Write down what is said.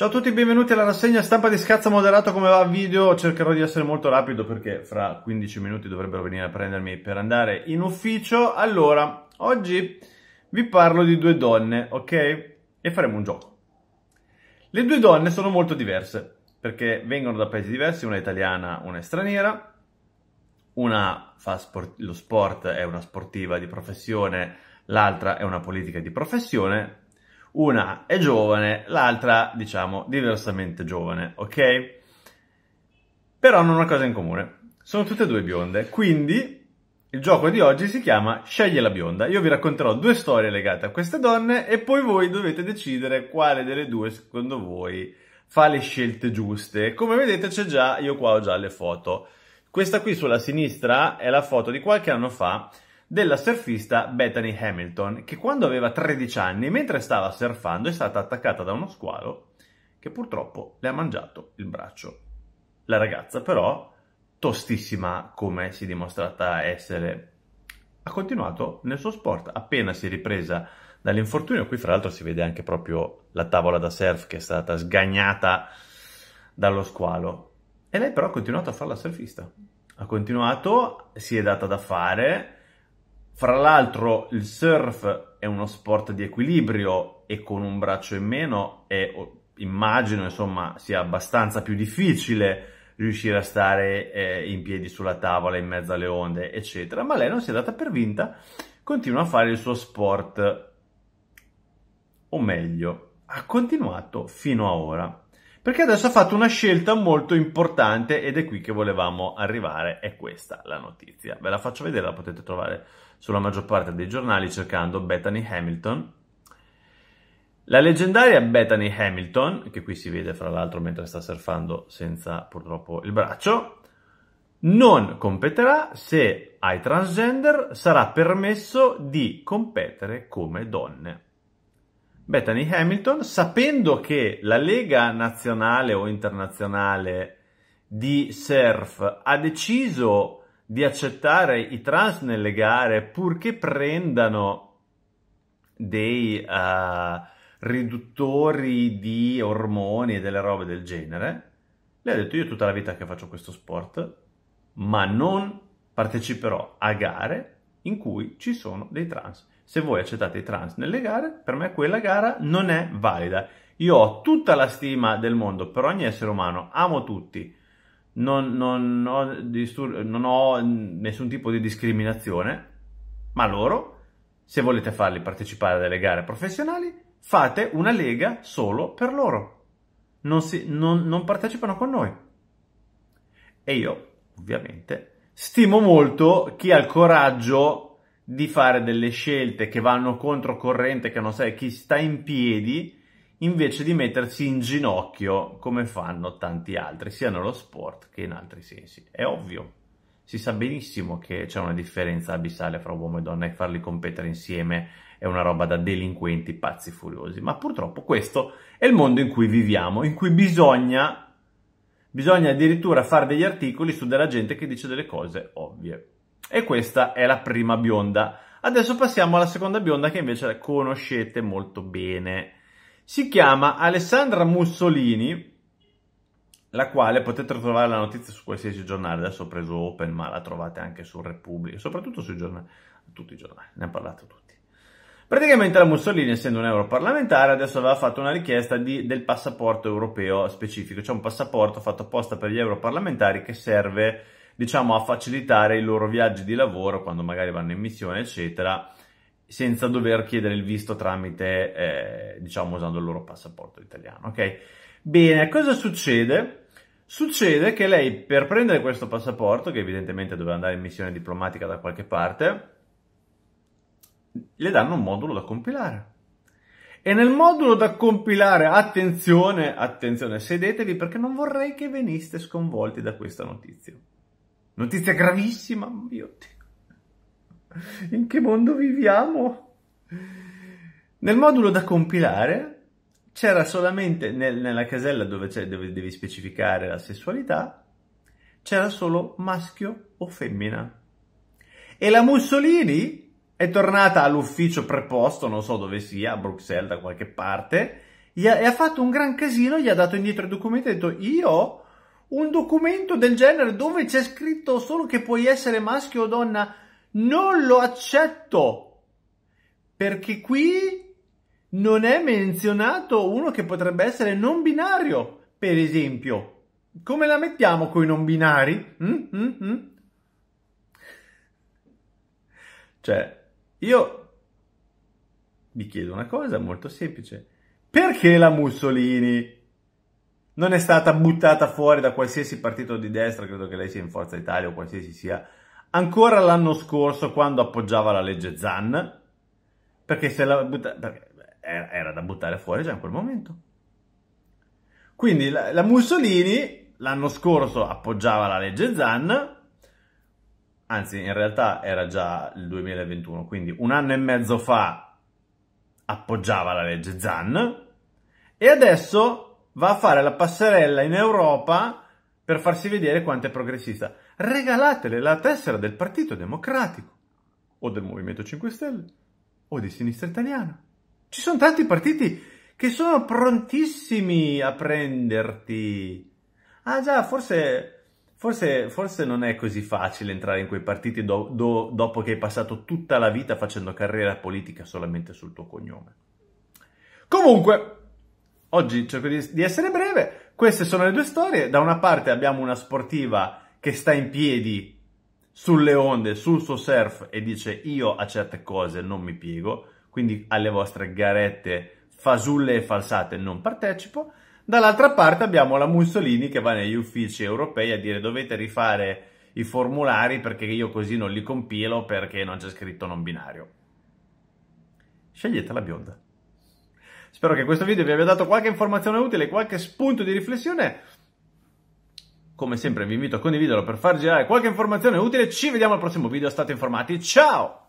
Ciao a tutti, benvenuti alla rassegna stampa di Scazza Moderato, come va video? Cercherò di essere molto rapido perché fra 15 minuti dovrebbero venire a prendermi per andare in ufficio. Allora, oggi vi parlo di due donne, ok? E faremo un gioco. Le due donne sono molto diverse, perché vengono da paesi diversi, una è italiana, una è straniera, una fa sport lo sport, è una sportiva di professione, l'altra è una politica di professione, una è giovane, l'altra, diciamo, diversamente giovane, ok? Però hanno una cosa in comune. Sono tutte e due bionde, quindi il gioco di oggi si chiama Scegli la bionda. Io vi racconterò due storie legate a queste donne e poi voi dovete decidere quale delle due secondo voi fa le scelte giuste. Come vedete c'è già, io qua ho già le foto. Questa qui sulla sinistra è la foto di qualche anno fa della surfista Bethany Hamilton, che quando aveva 13 anni, mentre stava surfando, è stata attaccata da uno squalo che purtroppo le ha mangiato il braccio. La ragazza però, tostissima come si è dimostrata essere, ha continuato nel suo sport appena si è ripresa dall'infortunio. Qui fra l'altro si vede anche proprio la tavola da surf che è stata sgagnata dallo squalo. E lei però ha continuato a fare la surfista. Ha continuato, si è data da fare, fra l'altro il surf è uno sport di equilibrio e con un braccio in meno è, immagino, insomma, sia abbastanza più difficile riuscire a stare eh, in piedi sulla tavola, in mezzo alle onde, eccetera. Ma lei non si è data per vinta, continua a fare il suo sport, o meglio, ha continuato fino a ora perché adesso ha fatto una scelta molto importante ed è qui che volevamo arrivare, è questa la notizia. Ve la faccio vedere, la potete trovare sulla maggior parte dei giornali cercando Bethany Hamilton. La leggendaria Bethany Hamilton, che qui si vede fra l'altro mentre sta surfando senza purtroppo il braccio, non competerà se ai transgender sarà permesso di competere come donne. Bethany Hamilton, sapendo che la Lega nazionale o internazionale di surf ha deciso di accettare i trans nelle gare purché prendano dei uh, riduttori di ormoni e delle robe del genere, le ha detto io tutta la vita che faccio questo sport, ma non parteciperò a gare in cui ci sono dei trans se voi accettate i trans nelle gare, per me quella gara non è valida. Io ho tutta la stima del mondo per ogni essere umano, amo tutti, non, non, ho, non ho nessun tipo di discriminazione, ma loro, se volete farli partecipare a delle gare professionali, fate una lega solo per loro. Non, si, non partecipano con noi. E io, ovviamente, stimo molto chi ha il coraggio di fare delle scelte che vanno controcorrente, che non sai chi sta in piedi, invece di mettersi in ginocchio come fanno tanti altri, sia nello sport che in altri sensi. È ovvio, si sa benissimo che c'è una differenza abissale fra uomo e donna e farli competere insieme è una roba da delinquenti pazzi furiosi, ma purtroppo questo è il mondo in cui viviamo, in cui bisogna, bisogna addirittura fare degli articoli su della gente che dice delle cose ovvie. E questa è la prima bionda. Adesso passiamo alla seconda bionda che invece la conoscete molto bene. Si chiama Alessandra Mussolini, la quale potete trovare la notizia su qualsiasi giornale. Adesso ho preso Open, ma la trovate anche su Repubblica, soprattutto sui giornali, tutti i giornali, ne ha parlato tutti. Praticamente la Mussolini, essendo un europarlamentare, adesso aveva fatto una richiesta di, del passaporto europeo specifico, cioè un passaporto fatto apposta per gli europarlamentari che serve diciamo a facilitare i loro viaggi di lavoro quando magari vanno in missione, eccetera, senza dover chiedere il visto tramite, eh, diciamo, usando il loro passaporto italiano, ok? Bene, cosa succede? Succede che lei per prendere questo passaporto, che evidentemente doveva andare in missione diplomatica da qualche parte, le danno un modulo da compilare. E nel modulo da compilare, attenzione, attenzione, sedetevi perché non vorrei che veniste sconvolti da questa notizia. Notizia gravissima, mio Dio. In che mondo viviamo? Nel modulo da compilare c'era solamente nel, nella casella dove, dove devi specificare la sessualità, c'era solo maschio o femmina. E la Mussolini è tornata all'ufficio preposto, non so dove sia, a Bruxelles da qualche parte, e ha fatto un gran casino, gli ha dato indietro il documento e ha detto io un documento del genere dove c'è scritto solo che puoi essere maschio o donna, non lo accetto. Perché qui non è menzionato uno che potrebbe essere non binario, per esempio. Come la mettiamo con i non binari? Mm, mm, mm. Cioè, io vi chiedo una cosa molto semplice. Perché la Mussolini non è stata buttata fuori da qualsiasi partito di destra, credo che lei sia in Forza Italia o qualsiasi sia, ancora l'anno scorso quando appoggiava la legge Zan, perché se la butta... perché era, era, da buttare fuori già in quel momento. Quindi la, la Mussolini l'anno scorso appoggiava la legge Zan, anzi in realtà era già il 2021, quindi un anno e mezzo fa appoggiava la legge Zan e adesso va a fare la passerella in Europa per farsi vedere quanto è progressista. Regalatele la tessera del Partito Democratico o del Movimento 5 Stelle o di Sinistra Italiana. Ci sono tanti partiti che sono prontissimi a prenderti. Ah già, forse, forse, forse non è così facile entrare in quei partiti do, do, dopo che hai passato tutta la vita facendo carriera politica solamente sul tuo cognome. Comunque, Oggi cerco di essere breve, queste sono le due storie, da una parte abbiamo una sportiva che sta in piedi sulle onde, sul suo surf e dice io a certe cose non mi piego, quindi alle vostre garette fasulle e falsate non partecipo. Dall'altra parte abbiamo la Mussolini che va negli uffici europei a dire dovete rifare i formulari perché io così non li compilo perché non c'è scritto non binario. Scegliete la bionda. Spero che questo video vi abbia dato qualche informazione utile, qualche spunto di riflessione. Come sempre vi invito a condividerlo per far girare qualche informazione utile. Ci vediamo al prossimo video, state informati. Ciao!